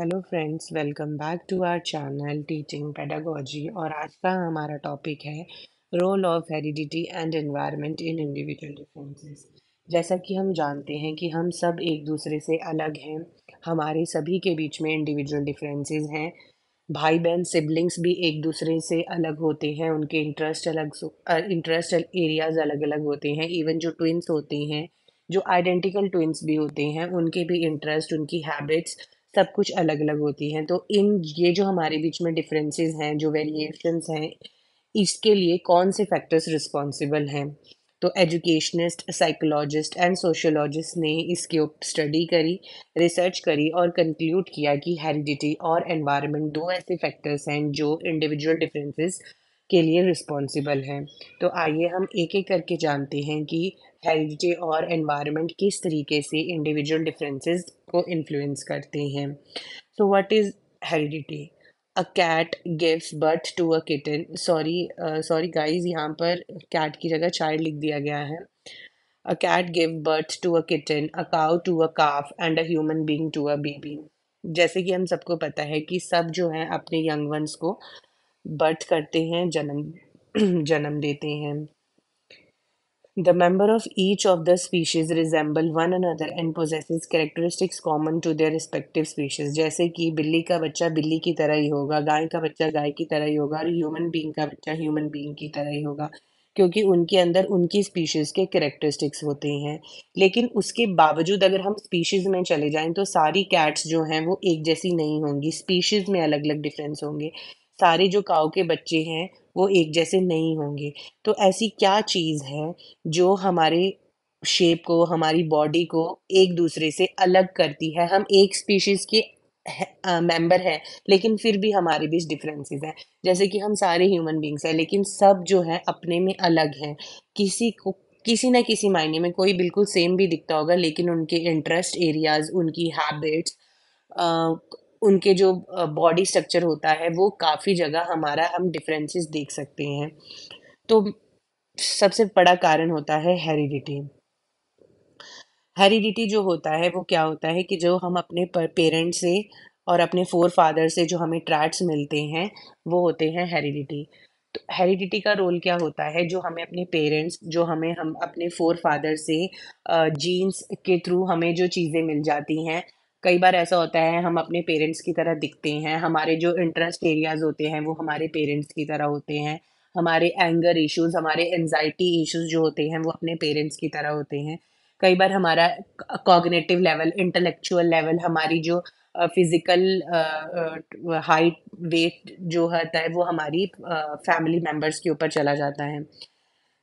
Hello friends welcome back to our channel teaching pedagogy और आज का हमारा टॉपिक है role of heredity and environment in individual differences जैसा कि हम जानते हैं कि हम सब एक दूसरे से अलग हैं हमारे सभी के बीच में इंडिविजुअल डिफरेंसेस हैं भाई बहन सिबलिंग्स भी एक दूसरे से अलग होते हैं उनके इंटरेस्ट अलग इंटरेस्ट एरियाज़ अलग अलग होते हैं इवन जो ट्विंस होते हैं जो आइडेंटिकल ट्विंस भी होते हैं उनके भी इंटरेस्ट उनकी हैबिट्स सब कुछ अलग अलग होती हैं तो इन ये जो हमारे बीच में डिफरेंसेस हैं जो वेरिएशंस हैं इसके लिए कौन से फैक्टर्स रिस्पॉन्सिबल हैं तो एजुकेशनिस्ट साइकोलॉजिस्ट एंड सोशोलॉजिस्ट ने इसके ऊपर स्टडी करी रिसर्च करी और कंक्लूड किया कि हेरिडिटी और एनवायरनमेंट दो ऐसे फैक्टर्स हैं जो इंडिविजुअल डिफरेंसेस के लिए रिस्पॉन्सिबल हैं तो आइए हम एक एक करके जानते हैं कि हेरिडिटी और एनवायरनमेंट किस तरीके से इंडिविजुअल डिफरेंसेस को इन्फ्लुएंस करते हैं so what is heredity a cat gives birth to a kitten sorry sorry guys यहाँ पर कैट की जगह चाइल्ड लिख दिया गया है a cat give birth to a kitten a cow to a calf and a human being to a baby जैसे कि हम सबको पता है कि सब जो हैं अपने यंग वंस को बर्थ करते हैं जन्म जन्म देते हैं The member of each of the species resemble one another and possesses characteristics common to their respective species. जैसे कि बिल्ली का बच्चा बिल्ली की तरह ही होगा गाय का बच्चा गाय की तरह ही होगा और ह्यूमन बींग का बच्चा ह्यूमन बींग की तरह ही होगा क्योंकि उनके अंदर उनकी स्पीशीज़ के करेक्टरिस्टिक्स होते हैं लेकिन उसके बावजूद अगर हम स्पीशीज़ में चले जाएं तो सारी कैट्स जो हैं वो एक जैसी नहीं होंगी स्पीशीज़ में अलग अलग डिफरेंस होंगे सारे जो काओ के बच्चे हैं वो एक जैसे नहीं होंगे तो ऐसी क्या चीज़ है जो हमारे शेप को हमारी बॉडी को एक दूसरे से अलग करती है हम एक स्पीशीज़ के मेंबर है, हैं लेकिन फिर भी हमारे बीच डिफरेंसेस हैं जैसे कि हम सारे ह्यूमन बींग्स हैं लेकिन सब जो है अपने में अलग हैं किसी को किसी ना किसी मायने में कोई बिल्कुल सेम भी दिखता होगा लेकिन उनके इंटरेस्ट एरियाज उनकी हैबिट्स उनके जो बॉडी स्ट्रक्चर होता है वो काफ़ी जगह हमारा हम डिफरेंसेस देख सकते हैं तो सबसे बड़ा कारण होता है हेरिडिटी हेरिडिटी जो होता है वो क्या होता है कि जो हम अपने पेरेंट्स से और अपने फोर फादर से जो हमें ट्रैट्स मिलते हैं वो होते हैं हेरिडिटी तो हेरिडिटी का रोल क्या होता है जो हमें अपने पेरेंट्स जो हमें हम अपने फोर फादर से जीन्स के थ्रू हमें जो चीज़ें मिल जाती हैं कई बार ऐसा होता है हम अपने पेरेंट्स की तरह दिखते हैं हमारे जो इंटरेस्ट एरियाज होते हैं वो हमारे पेरेंट्स की तरह होते हैं हमारे एंगर इश्यूज हमारे एनजाइटी इश्यूज जो होते हैं वो अपने पेरेंट्स की तरह होते हैं कई बार हमारा कॉग्नेटिव लेवल इंटेलेक्चुअल लेवल हमारी जो फिज़िकल हाइट वेट जो होता है वो हमारी फैमिली मेम्बर्स के ऊपर चला जाता है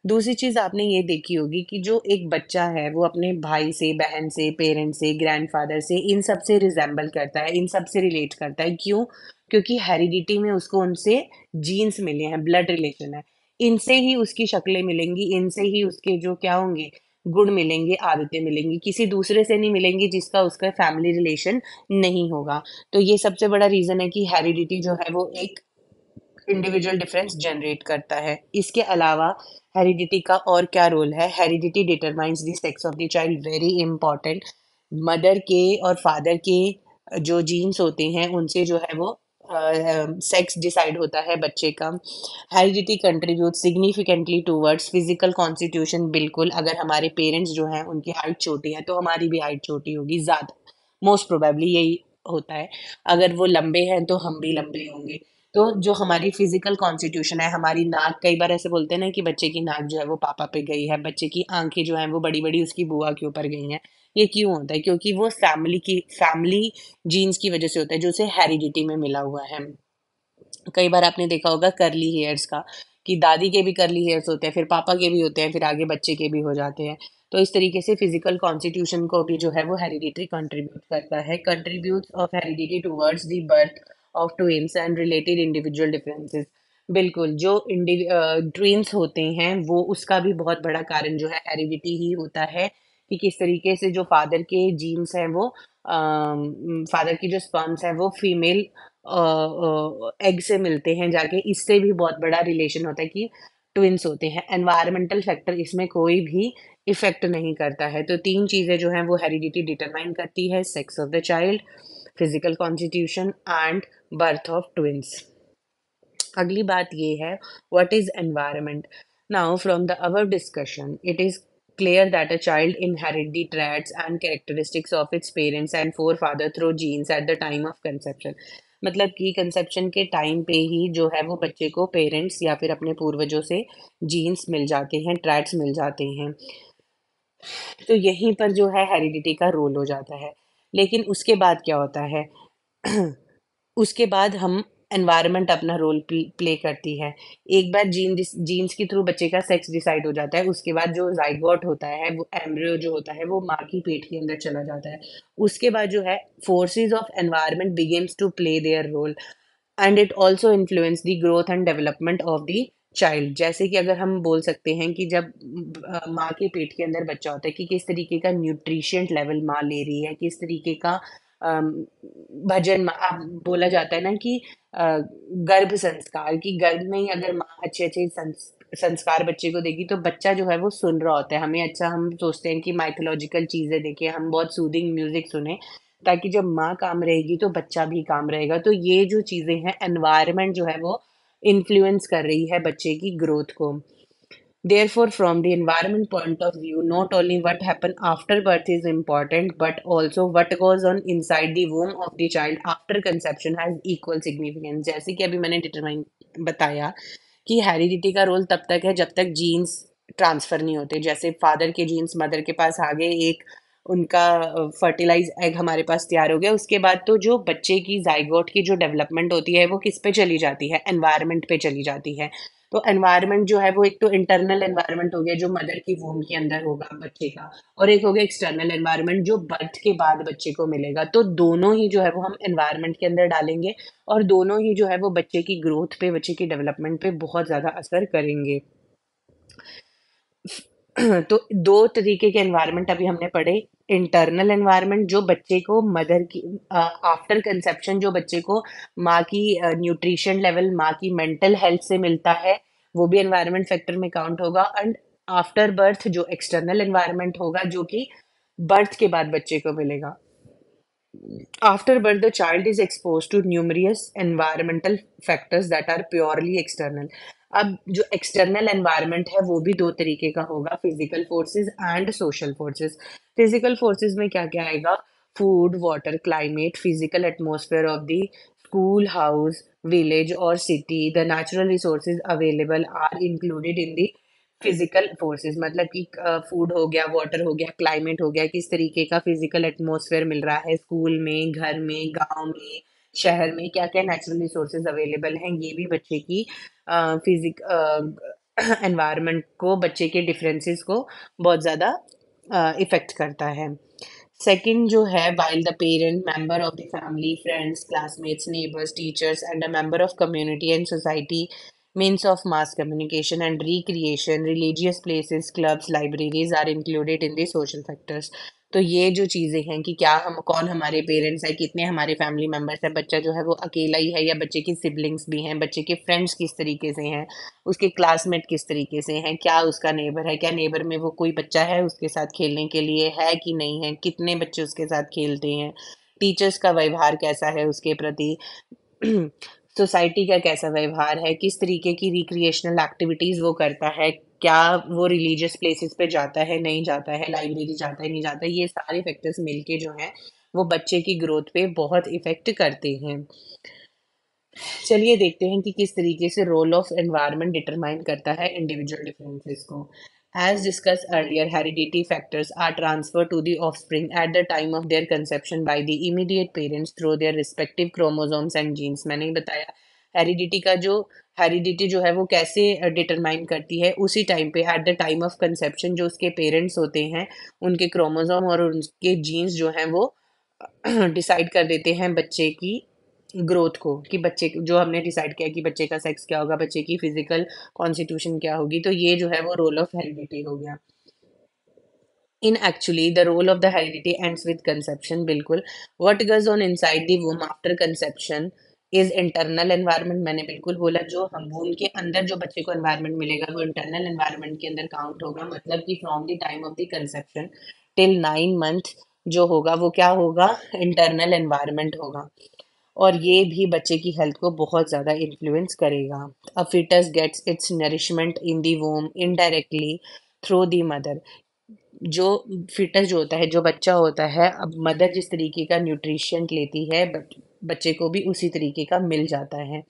दूसरी चीज़ आपने ये देखी होगी कि जो एक बच्चा है वो अपने भाई से बहन से पेरेंट्स से ग्रैंडफादर से इन सब से रिजेंबल करता है इन सब से रिलेट करता है क्यों क्योंकि हेरिडिटी में उसको उनसे जीन्स मिले हैं ब्लड रिलेशन है इनसे ही उसकी शक्लें मिलेंगी इनसे ही उसके जो क्या होंगे गुण मिलेंगे आदतें मिलेंगी किसी दूसरे से नहीं मिलेंगी जिसका उसका फैमिली रिलेशन नहीं होगा तो ये सबसे बड़ा रीज़न है कि हेरिडिटी जो है वो एक इंडिविजुअल डिफरेंस जनरेट करता है इसके अलावा हेरिडिटी का और क्या रोल है heredity determines the sex of the child very important mother के और फादर के जो जीन्स होते हैं उनसे जो है वो सेक्स uh, डिसाइड होता है बच्चे का heredity contribute significantly towards physical constitution बिल्कुल अगर हमारे पेरेंट्स जो हैं उनकी हाइट छोटी है तो हमारी भी हाइट छोटी होगी ज़्यादा मोस्ट प्रोबेबली यही होता है अगर वो लंबे हैं तो हम भी लंबे होंगे तो जो हमारी फिजिकल कॉन्स्टिट्यूशन है हमारी नाक कई बार ऐसे बोलते हैं ना कि बच्चे की नाक जो है वो पापा पे गई है बच्चे की आंखें जो हैं वो बड़ी बड़ी उसकी बुआ के ऊपर गई हैं ये क्यों होता है क्योंकि वो फैमिली की फैमिली जीन्स की वजह से होता है जो उसे हेरिडिटी में मिला हुआ है कई बार आपने देखा होगा करली हेयर्स का कि दादी के भी करली हेयर्स होते हैं फिर पापा के भी होते हैं फिर आगे बच्चे के भी हो जाते हैं तो इस तरीके से फिजिकल कॉन्स्टिट्यूशन को भी जो है वो हेरिडिटी कंट्रीब्यूट करता है contribute of heredity towards the birth of twins and related individual differences बिल्कुल जो इंडि ड्रीम्स होते हैं वो उसका भी बहुत बड़ा कारण जो है एरिडिटी ही होता है कि किस तरीके से जो फादर के जीन्स हैं वो फादर की जो स्पर्म्स हैं वो फीमेल एग से मिलते हैं जाके इससे भी बहुत बड़ा रिलेशन होता है कि ट्विंस होते हैं एनवायरमेंटल फैक्टर इसमें कोई भी इफेक्ट नहीं करता है तो तीन चीज़ें जो हैं वो हेरिडिटी डिटरमाइन करती है sex of the child physical constitution and birth of twins अगली बात ये है what is environment now from the our discussion it is that a child inherit the the and characteristics of its parents and forefather through genes at the time of conception मतलब कि conception के time पे ही जो है वो बच्चे को parents या फिर अपने पूर्वजों से जीन्स मिल जाते हैं ट्रैट्स मिल जाते हैं तो यहीं पर जो है हेरिडिटी का रोल हो जाता है लेकिन उसके बाद क्या होता है उसके बाद हम एनवायरनमेंट अपना रोल प्ले करती है एक बार जीन जीन्स के थ्रू बच्चे का सेक्स डिसाइड हो जाता है उसके बाद जो जाइगॉट होता है वो एम्ब्रियो जो होता है वो माँ की पेट के अंदर चला जाता है उसके बाद जो है forces of environment begins to play their role and it also influence the growth and development of the child जैसे कि अगर हम बोल सकते हैं कि जब माँ के पेट के अंदर बच्चा होता है कि किस तरीके का न्यूट्रिशन लेवल माँ ले रही है किस तरीके का भजन माँ आप बोला जाता है ना कि गर्भ संस्कार कि गर्भ में ही अगर माँ अच्छे अच्छे संस्कार बच्चे को देगी तो बच्चा जो है वो सुन रहा होता है हमें अच्छा हम सोचते हैं कि माइथोलॉजिकल चीज़ें देखें हम बहुत सूदिंग म्यूजिक सुने ताकि जब माँ काम रहेगी तो बच्चा भी काम रहेगा तो ये जो चीज़ें हैं एनवायरमेंट जो है वो इन्फ्लुएंस कर रही है बच्चे की ग्रोथ को therefore from the environment point of view not only what happen after birth is important but also what goes on inside the womb of the child after conception has equal significance जैसे कि अभी मैंने determine बताया कि heredity का role तब तक है जब तक जीन्स ट्रांसफ़र नहीं होते जैसे फादर के जीन्स मदर के पास आ गए एक उनका फर्टिलाइज एग हमारे पास तैयार हो गया उसके बाद तो जो बच्चे की जाइगोट की जो डेवलपमेंट होती है वो किस पे चली जाती है एनवायरमेंट पे चली जाती है तो एनवायरमेंट जो है वो एक तो इंटरनल एनवायरमेंट हो गया जो मदर की वोम के अंदर होगा बच्चे का और एक हो गया एक्सटर्नल एनवायरमेंट जो बर्थ के बाद बच्चे को मिलेगा तो दोनों ही जो है वो हम एनवायरमेंट के अंदर डालेंगे और दोनों ही जो है वो बच्चे की ग्रोथ पे बच्चे की डेवलपमेंट पे बहुत ज़्यादा असर करेंगे तो दो तरीके के एनवायरमेंट अभी हमने पढ़े इंटरनल एनवायरनमेंट जो बच्चे को मदर की आफ्टर कंसेप्शन जो बच्चे को माँ की न्यूट्रिशन लेवल माँ की मेंटल हेल्थ से मिलता है वो भी एनवायरनमेंट फैक्टर में काउंट होगा एंड आफ्टर बर्थ जो एक्सटर्नल एनवायरनमेंट होगा जो कि बर्थ के बाद बच्चे को मिलेगा after birth the child is expose to numerous environmental factors that are purely external अब जो एक्सटर्नल एनवायरनमेंट है वो भी दो तरीके का होगा physical forces and social forces physical forces में क्या क्या आएगा food water climate physical atmosphere of the school house village और city the natural resources available are included in the physical forces मतलब कि फूड हो गया वाटर हो गया क्लाइमेट हो गया किस तरीके का फिजिकल एटमोसफेयर मिल रहा है स्कूल में घर में गाँव में शहर में क्या क्या नेचुरल रिसोर्सेज अवेलेबल हैं ये भी बच्चे की फिजिक एनवायरनमेंट को बच्चे के डिफरेंसेस को बहुत ज़्यादा इफ़ेक्ट करता है सेकेंड जो है while the parent member of the family friends classmates neighbours teachers and a member of community and society means of mass communication and recreation religious places clubs libraries are included in the social factors तो ये जो चीज़ें हैं कि क्या हम कौन हमारे पेरेंट्स हैं कितने हमारे फैमिली मेम्बर्स हैं बच्चा जो है वो अकेला ही है या बच्चे की सिबलिंग्स भी हैं बच्चे के फ्रेंड्स किस तरीके से हैं उसके क्लासमेट किस तरीके से हैं क्या उसका नेबर है क्या नेबर में वो कोई बच्चा है उसके साथ खेलने के लिए है कि नहीं है कितने बच्चे उसके साथ खेलते हैं टीचर्स का व्यवहार कैसा है उसके प्रति सोसाइटी का कैसा व्यवहार है किस तरीके की रिक्रिएशनल एक्टिविटीज़ वो करता है क्या वो रिलीजियस प्लेसेस पे जाता है नहीं जाता है लाइब्रेरी जाता है नहीं जाता है ये सारे फैक्टर्स मिलके जो हैं वो बच्चे की ग्रोथ पे बहुत इफ़ेक्ट करते हैं चलिए देखते हैं कि किस तरीके से रोल ऑफ एनवायरनमेंट डिटरमाइन करता है इंडिविजुअल डिफरेंसेस को As discussed earlier, hereditary factors are transferred to the offspring at the time of their conception by the immediate parents through their respective chromosomes and genes. मैंने बताया heredity का जो heredity जो है वो कैसे डिटरमाइन करती है उसी टाइम पे at the time of conception जो उसके पेरेंट्स होते हैं उनके क्रोमोजोम और उनके जीन्स जो हैं वो डिसाइड कर देते हैं बच्चे की ग्रोथ को कि बच्चे जो हमने डिसाइड किया कि बच्चे का सेक्स क्या होगा बच्चे की फिजिकल कॉन्स्टिट्यूशन क्या होगी तो ये जो है वो रोल ऑफ हेरिडिटी हो गया in actually the role of the heredity ends with conception बिल्कुल what goes on inside the womb after conception is internal environment मैंने बिल्कुल बोला जो हम वूम के अंदर जो बच्चे को एनवायरनमेंट मिलेगा वो इंटरनल एनवायरनमेंट के अंदर काउंट होगा मतलब कि from the time of the conception till nine month जो होगा वो क्या होगा इंटरनल एनवायरनमेंट होगा और ये भी बच्चे की हेल्थ को बहुत ज़्यादा इन्फ्लुएंस करेगा a fetus gets its nourishment in the womb indirectly through the mother जो फिटस जो होता है जो बच्चा होता है अब मदर जिस तरीके का न्यूट्रिशन लेती है बच्चे को भी उसी तरीके का मिल जाता है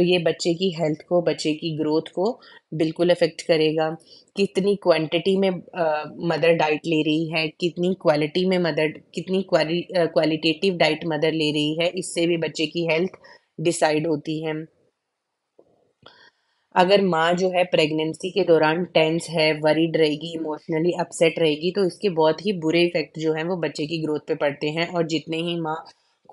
तो ये बच्चे की हेल्थ को बच्चे की ग्रोथ को बिल्कुल अफेक्ट करेगा कितनी क्वांटिटी में मदर डाइट ले रही है कितनी क्वालिटी में मदर कितनी क्वालिटेटिव डाइट मदर ले रही है इससे भी बच्चे की हेल्थ डिसाइड होती है अगर माँ जो है प्रेगनेंसी के दौरान टेंस है वरीड रहेगी इमोशनली अपसेट रहेगी तो इसके बहुत ही बुरे इफेक्ट जो हैं वो बच्चे की ग्रोथ पे पड़ते हैं और जितने ही माँ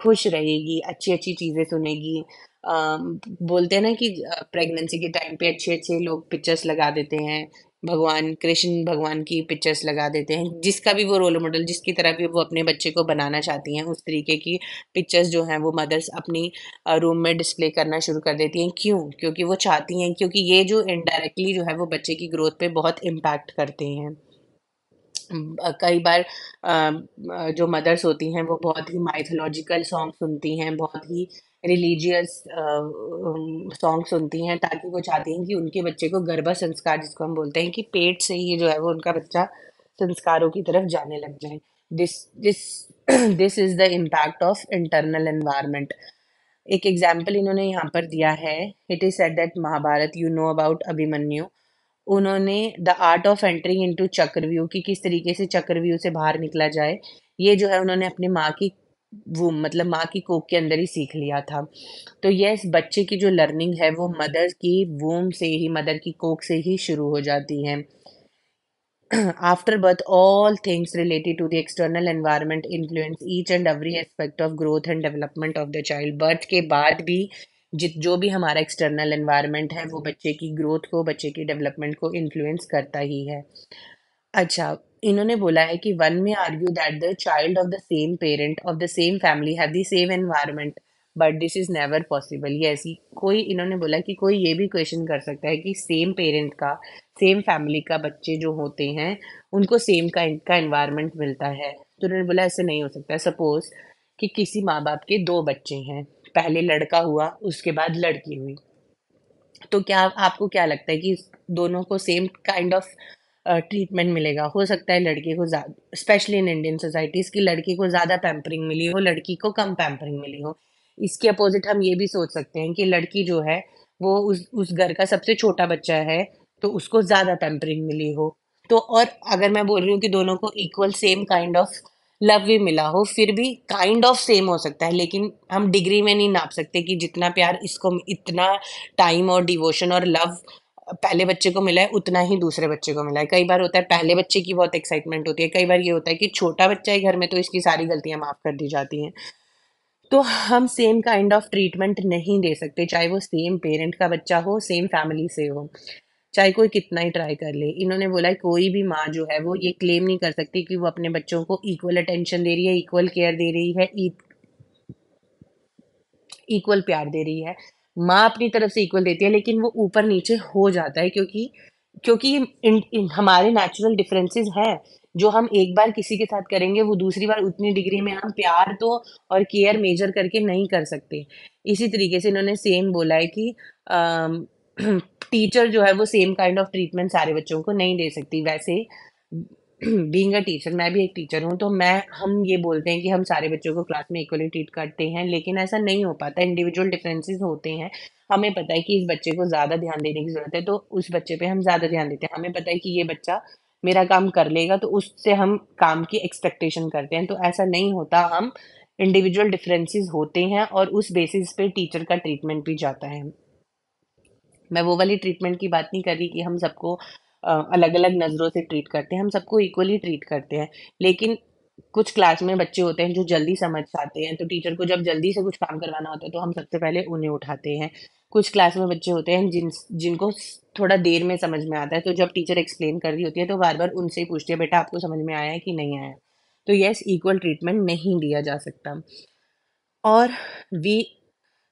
खुश रहेगी अच्छी अच्छी चीज़ें सुनेगी बोलते हैं ना कि प्रेगनेंसी के टाइम पे अच्छे अच्छे लोग पिक्चर्स लगा देते हैं भगवान कृष्ण भगवान की पिक्चर्स लगा देते हैं जिसका भी वो रोल मॉडल जिसकी तरह भी वो अपने बच्चे को बनाना चाहती हैं उस तरीके की पिक्चर्स जो हैं वो मदर्स अपनी रूम में डिस्प्ले करना शुरू कर देती हैं क्यों क्योंकि वो चाहती हैं क्योंकि ये जो इनडायरेक्टली जो है वो बच्चे की ग्रोथ पर बहुत इम्पैक्ट करते हैं कई बार जो मदर्स होती हैं वो बहुत ही माइथोलॉजिकल सॉन्ग सुनती हैं बहुत ही रिलीजियस सॉन्ग uh, um, सुनती हैं ताकि वो चाहती हैं कि उनके बच्चे को गर्भा संस्कार जिसको हम बोलते हैं कि पेट से ही जो है वो उनका बच्चा संस्कारों की तरफ जाने लग जाए this this this is the impact of internal environment एक एग्जाम्पल इन्होंने यहाँ पर दिया है it is said that Mahabharata you know about Abhimanyu उन्होंने the art of entering to Chakravyuh कि किस तरीके से चक्रव्यू से बाहर निकला जाए ये जो है उन्होंने अपनी माँ की वो मतलब माँ की कोक के अंदर ही सीख लिया था तो यस बच्चे की जो लर्निंग है वो मदर की वोम से ही मदर की कोक से ही शुरू हो जाती है after birth all things related to the external environment influence each and every aspect of growth and development of the child birth के बाद भी जित जो भी हमारा एक्सटर्नल एनवायरनमेंट है वो बच्चे की ग्रोथ को बच्चे की डेवलपमेंट को इन्फ्लुएंस करता ही है अच्छा इन्होंने बोला है कि one may argue that the child of the same parent of the same family have the same environment but this is never possible ऐसी कोई इन्होंने बोला कि कोई ये भी क्वेश्चन कर सकता है कि सेम पेरेंट का सेम फैमिली का बच्चे जो होते हैं उनको सेम का का एनवायरमेंट मिलता है तो उन्होंने बोला ऐसे नहीं हो सकता सपोज़ कि किसी माँ बाप के दो बच्चे हैं पहले लड़का हुआ उसके बाद लड़की हुई तो क्या आपको क्या लगता है कि दोनों को सेम काइंड ऑफ ट्रीटमेंट मिलेगा हो सकता है लड़के को स्पेशली इन इंडियन सोसाइटीज़ की लड़की को ज़्यादा पैम्परिंग मिली हो लड़की को कम पैम्परिंग मिली हो इसके अपोजिट हम ये भी सोच सकते हैं कि लड़की जो है वो उस उस घर का सबसे छोटा बच्चा है तो उसको ज़्यादा पैम्परिंग मिली हो तो और अगर मैं बोल रही हूँ कि दोनों को equal same kind of love भी मिला हो फिर भी काइंड ऑफ सेम हो सकता है लेकिन हम डिग्री में नहीं नाप सकते कि जितना प्यार इसको इतना टाइम और डिवोशन और लव पहले बच्चे को मिला है उतना ही दूसरे बच्चे को मिला है कई बार होता है पहले बच्चे की बहुत एक्साइटमेंट होती है कई बार ये होता है कि छोटा बच्चा है घर में तो इसकी सारी गलतियाँ माफ़ कर दी जाती हैं तो हम सेम काइंड ऑफ ट्रीटमेंट नहीं दे सकते चाहे वो सेम पेरेंट का बच्चा हो सेम फैमिली से हो चाहे कोई कितना ही ट्राई कर ले इन्होंने बोला है कोई भी माँ जो है वो ये क्लेम नहीं कर सकती कि वो अपने बच्चों को इक्वल अटेंशन दे रही है इक्वल केयर दे रही है इक्वल e-, प्यार दे रही है माँ अपनी तरफ से इक्वल देती है लेकिन वो ऊपर नीचे हो जाता है क्योंकि क्योंकि इन, इन, हमारे नेचुरल डिफरेंसेस हैं जो हम एक बार किसी के साथ करेंगे वो दूसरी बार उतनी डिग्री में हम प्यार तो और केयर मेजर करके नहीं कर सकते इसी तरीके से इन्होंने सेम बोला है कि टीचर जो है वो सेम काइंड ऑफ ट्रीटमेंट सारे बच्चों को नहीं दे सकती वैसे बींग अ टीचर मैं भी एक टीचर हूँ तो मैं हम ये बोलते हैं कि हम सारे बच्चों को क्लास में इक्वली ट्रीट करते हैं लेकिन ऐसा नहीं हो पाता इंडिविजुअल डिफरेंसेस होते हैं हमें पता है कि इस बच्चे को ज़्यादा ध्यान देने की ज़रूरत है तो उस बच्चे पे हम ज़्यादा ध्यान देते हैं हमें पता है कि ये बच्चा मेरा काम कर लेगा तो उससे हम काम की एक्सपेक्टेशन करते हैं तो ऐसा नहीं होता हम इंडिविजुअल डिफरेंसेस होते हैं और उस बेसिस पे टीचर का ट्रीटमेंट भी जाता है मैं वो वाली ट्रीटमेंट की बात नहीं कर रही कि हम सबको अलग अलग नज़रों से ट्रीट करते हैं हम सबको इक्वली ट्रीट करते हैं लेकिन कुछ क्लास में बच्चे होते हैं जो जल्दी समझ पाते हैं तो टीचर को जब जल्दी से कुछ काम करवाना होता है तो हम सबसे पहले उन्हें उठाते हैं कुछ क्लास में बच्चे होते हैं जिन जिनको थोड़ा देर में समझ में आता है तो जब टीचर एक्सप्लेन कर रही होती है तो बार बार उनसे ही पूछते हैं बेटा आपको समझ में आया है कि नहीं आया तो येस इक्वल ट्रीटमेंट नहीं दिया जा सकता और we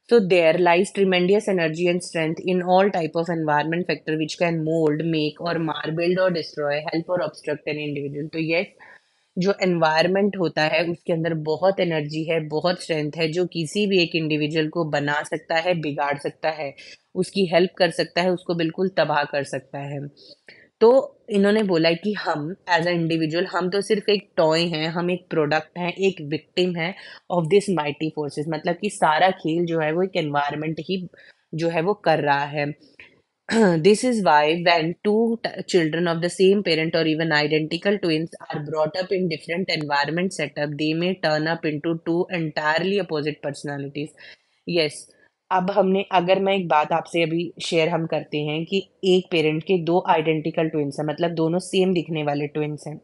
So there lies tremendous energy and strength in all type of environment factor which can mold, make or mar, build or destroy, help or obstruct an individual. तो yes जो environment होता है उसके अंदर बहुत एनर्जी है बहुत strength है जो किसी भी एक इंडिविजुअल को बना सकता है बिगाड़ सकता है उसकी हेल्प कर सकता है उसको बिल्कुल तबाह कर सकता है तो इन्होंने बोला कि हम एज अ इंडिविजुअल हम तो सिर्फ एक टॉय हैं हम एक प्रोडक्ट हैं एक विक्टिम है ऑफ दिस माइटी फोर्सेस मतलब कि सारा खेल जो है वो एक एनवायरनमेंट ही जो है वो कर रहा है this is why when two children of the same parent और even identical twins are brought up in different environment setup they may turn up into two entirely opposite personalities yes अब हमने अगर मैं एक बात आपसे अभी share हम करते हैं कि एक पेरेंट के दो आइडेंटिकल ट्विंस हैं मतलब दोनों सेम दिखने वाले ट्विन्स हैं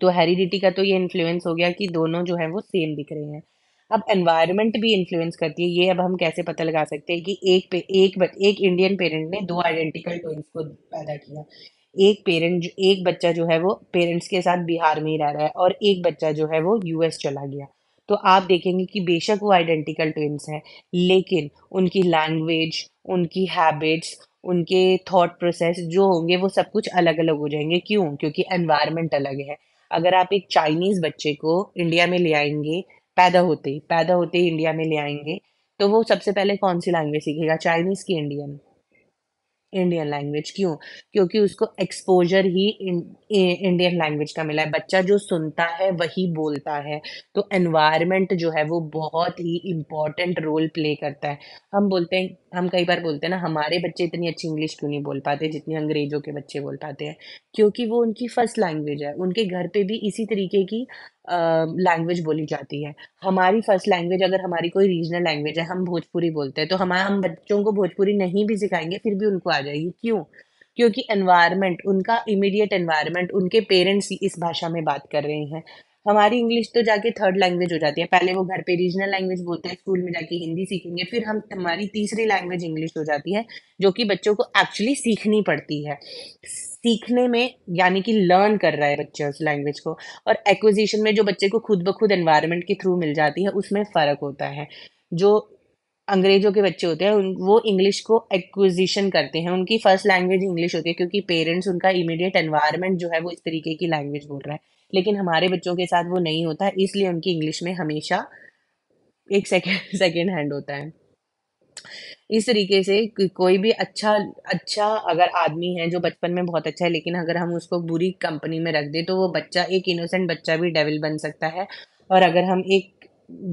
तो हेरिडिटी का तो ये इन्फ्लुएंस हो गया कि दोनों जो हैं वो सेम दिख रहे हैं अब एनवायरनमेंट भी इन्फ्लुएंस करती है ये अब हम कैसे पता लगा सकते हैं कि एक पे एक एक इंडियन पेरेंट ने दो आइडेंटिकल ट्विंस को पैदा किया एक पेरेंट एक बच्चा जो है वो पेरेंट्स के साथ बिहार में ही रह रहा है और एक बच्चा जो है वो यूएस चला गया तो आप देखेंगे कि बेशक वो आइडेंटिकल ट्विन्स हैं लेकिन उनकी लैंग्वेज उनकी हैबिट्स उनके थॉट प्रोसेस जो होंगे वो सब कुछ अलग अलग हो जाएंगे क्यों क्योंकि एनवायरनमेंट अलग है अगर आप एक चाइनीज़ बच्चे को इंडिया में ले आएंगे पैदा होते ही पैदा होते ही इंडिया में ले आएंगे तो वो सबसे पहले कौन सी लैंग्वेज सीखेगा चाइनीज़ की इंडियन इंडियन लैंग्वेज क्यों क्योंकि उसको एक्सपोजर ही इंडियन लैंग्वेज का मिला है बच्चा जो सुनता है वही बोलता है तो एनवायरमेंट जो है वो बहुत ही इम्पॉर्टेंट रोल प्ले करता है हम बोलते हैं हम कई बार बोलते हैं ना हमारे बच्चे इतनी अच्छी इंग्लिश क्यों नहीं बोल पाते जितनी अंग्रेज़ों के बच्चे बोल पाते हैं क्योंकि वो उनकी फर्स्ट लैंग्वेज है उनके घर पर भी इसी तरीके की लैंग्वेज बोली जाती है हमारी फर्स्ट लैंग्वेज अगर हमारी कोई रीजनल लैंग्वेज है हम भोजपुरी बोलते हैं तो हमारे हम बच्चों को भोजपुरी नहीं भी सिखाएंगे फिर भी उनको आ जाएगी क्यों क्योंकि एनवायरनमेंट उनका इमीडिएट एनवायरनमेंट उनके पेरेंट्स ही इस भाषा में बात कर रहे हैं हमारी इंग्लिश तो जाके थर्ड लैंग्वेज हो जाती है पहले वो घर पे रीजनल लैंग्वेज बोलते हैं स्कूल में जाके हिंदी सीखेंगे फिर हम हमारी तीसरी लैंग्वेज इंग्लिश हो जाती है जो कि बच्चों को एक्चुअली सीखनी पड़ती है सीखने में यानी कि लर्न कर रहा है बच्चे उस लैंग्वेज को और एक्विजिशन में जो बच्चे को खुद ब खुद एनवायरमेंट के थ्रू मिल जाती है उसमें फ़र्क होता है जो अंग्रेजों के बच्चे होते हैं उन वो इंग्लिश को एक्विजिशन करते हैं उनकी फर्स्ट लैंग्वेज इंग्लिश होती है क्योंकि पेरेंट्स उनका इमीडिएट एनवायरमेंट जो है वो इस तरीके की लैंग्वेज बोल रहा है लेकिन हमारे बच्चों के साथ वो नहीं होता इसलिए उनकी इंग्लिश में हमेशा एक सेकेंड सेकेंड हैंड होता है इस तरीके से कोई भी अच्छा अच्छा अगर आदमी है जो बचपन में बहुत अच्छा है लेकिन अगर हम उसको बुरी कंपनी में रख दें तो वो बच्चा एक इनोसेंट बच्चा भी डेविल बन सकता है और अगर हम एक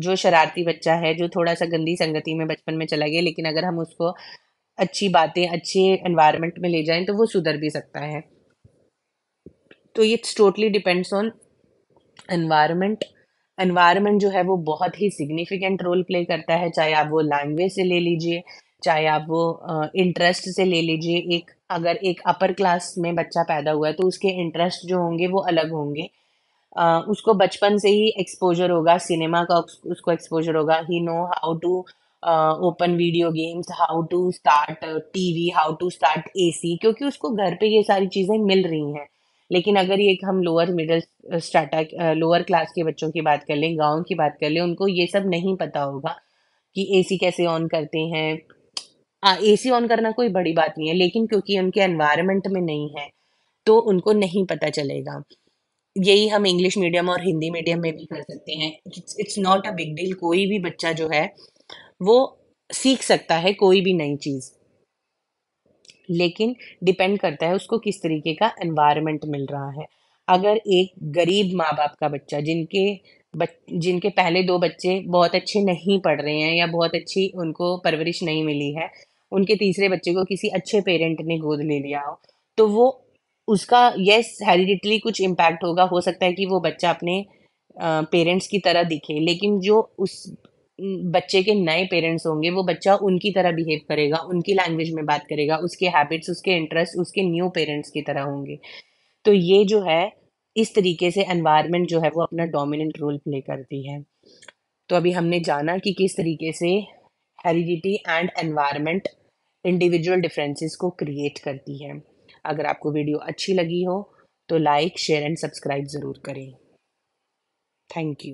जो शरारती बच्चा है जो थोड़ा सा गंदी संगति में बचपन में चला गया लेकिन अगर हम उसको अच्छी बातें अच्छे एनवायरनमेंट में ले जाएं तो वो सुधर भी सकता है तो it's totally depends on environment environment जो है वो बहुत ही सिग्निफिकेंट रोल प्ले करता है चाहे आप वो लैंग्वेज से ले लीजिए चाहे आप वो इंटरेस्ट से ले लीजिए एक अगर एक अपर क्लास में बच्चा पैदा हुआ है तो उसके इंटरेस्ट जो होंगे वो अलग होंगे Uh, उसको बचपन से ही एक्सपोजर होगा सिनेमा का उसको एक्सपोजर होगा ही know how to open video games how to start TV how to start AC क्योंकि उसको घर पे ये सारी चीज़ें मिल रही हैं लेकिन अगर ये हम lower middle strata lower class के बच्चों की बात कर लें गाँव की बात कर लें उनको ये सब नहीं पता होगा कि एसी कैसे ऑन करते हैं ए सी ऑन करना कोई बड़ी बात नहीं है लेकिन क्योंकि उनके एनवायरमेंट में नहीं है तो उनको नहीं पता चलेगा यही हम इंग्लिश मीडियम और हिंदी मीडियम में भी कर सकते हैं it's not a big deal कोई भी बच्चा जो है वो सीख सकता है कोई भी नई चीज़ लेकिन डिपेंड करता है उसको किस तरीके का एनवायरनमेंट मिल रहा है अगर एक गरीब माँ बाप का बच्चा जिनके बच जिनके पहले दो बच्चे बहुत अच्छे नहीं पढ़ रहे हैं या बहुत अच्छी उनको परवरिश नहीं मिली है उनके तीसरे बच्चे को किसी अच्छे पेरेंट ने गोद ले लिया हो तो वो उसका यस हेरिडिटली कुछ इम्पैक्ट होगा हो सकता है कि वो बच्चा अपने पेरेंट्स की तरह दिखे लेकिन जो उस बच्चे के नए पेरेंट्स होंगे वो बच्चा उनकी तरह बिहेव करेगा उनकी लैंग्वेज में बात करेगा उसके हैबिट्स उसके इंटरेस्ट उसके न्यू पेरेंट्स की तरह होंगे तो ये जो है इस तरीके से एनवायरनमेंट जो है वो अपना डोमिनेंट रोल प्ले करती है तो अभी हमने जाना कि किस तरीके से heredity and environment individual differences को क्रिएट करती है अगर आपको वीडियो अच्छी लगी हो तो लाइक शेयर एंड सब्सक्राइब ज़रूर करें थैंक यू